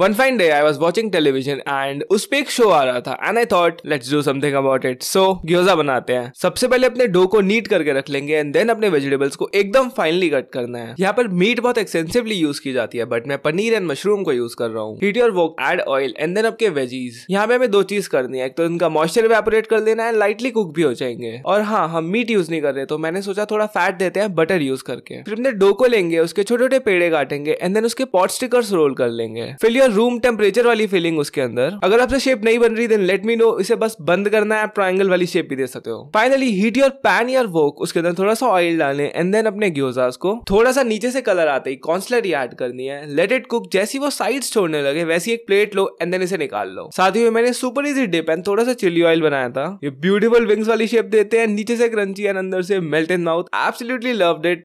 one fine day I was watching television and उस पे एक शो आ रहा था and I thought let's do something about it so gyoza बनाते हैं सबसे पहले अपने डो को नीट करके रख लेंगे एंड देन अपने वेजिटेबल्स को एकदम फाइनली कट करना है यहाँ पर मीट बहुत एक्सटेंसिवली यूज की जाती है बट मैं पनीर एंड मशरूम को यूज कर रहा हूँ heat your wok add oil and then आपके वेजीज यहाँ पे हमें दो चीज करनी है एक तो इनका मॉइस्चर वेपोरेट कर देना है लाइटली कुक भी हो जाएंगे और हाँ हम मीट यूज नहीं कर रहे तो मैंने सोचा थोड़ा फैट देते हैं बटर यूज करके फिर अपने डो को लेंगे उसके छोटे छोटे पेड़े काटेंगे एंड देन उसके पॉट स्टिकर्स रोल कर लेंगे फिर या रूम टेम्परेचर वाली फीलिंग उसके अंदर अगर आपसे शेप नहीं बन रही देन लेट मी नो इसे बस बंद करना है आप ट्राइंगल वाली शेप भी दे सकते हो फाइनली हीट योर पैन या वोक उसके अंदर थोड़ा सा ऑयल डालें एंड देन अपने ग्योजा को थोड़ा सा नीचे से कलर आते ही कॉन्सलरी एड करनी है लेट इट कुक जैसी वो साइड छोड़ने लगे वैसी एक प्लेट लो एंड देन इसे निकाल लो साथ ही मैंने सुपर इजी डिप एंड थोड़ा सा चिली ऑयल बनाया था ये ब्यूटीफुल विंग्स वाली शेप देते हैं नीचे से क्रंची एंड अंदर से melt in mouth absolutely loved it